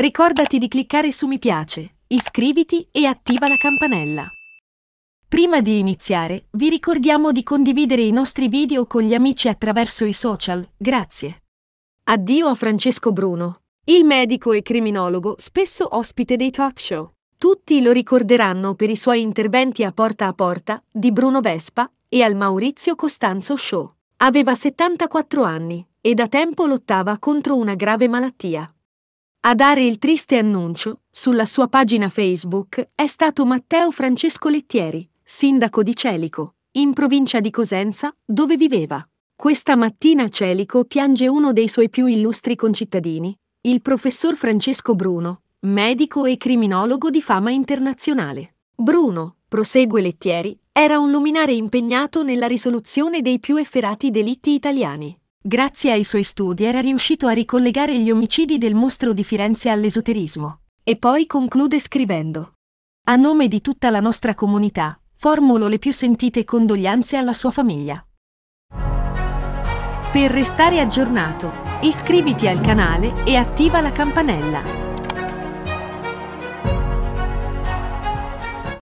Ricordati di cliccare su mi piace, iscriviti e attiva la campanella. Prima di iniziare, vi ricordiamo di condividere i nostri video con gli amici attraverso i social, grazie. Addio a Francesco Bruno, il medico e criminologo spesso ospite dei talk show. Tutti lo ricorderanno per i suoi interventi a Porta a Porta di Bruno Vespa e al Maurizio Costanzo Show. Aveva 74 anni e da tempo lottava contro una grave malattia. A dare il triste annuncio sulla sua pagina Facebook è stato Matteo Francesco Lettieri, sindaco di Celico, in provincia di Cosenza, dove viveva. Questa mattina Celico piange uno dei suoi più illustri concittadini, il professor Francesco Bruno, medico e criminologo di fama internazionale. Bruno, prosegue Lettieri, era un luminare impegnato nella risoluzione dei più efferati delitti italiani. Grazie ai suoi studi era riuscito a ricollegare gli omicidi del mostro di Firenze all'esoterismo. E poi conclude scrivendo. A nome di tutta la nostra comunità, formulo le più sentite condoglianze alla sua famiglia. Per restare aggiornato, iscriviti al canale e attiva la campanella.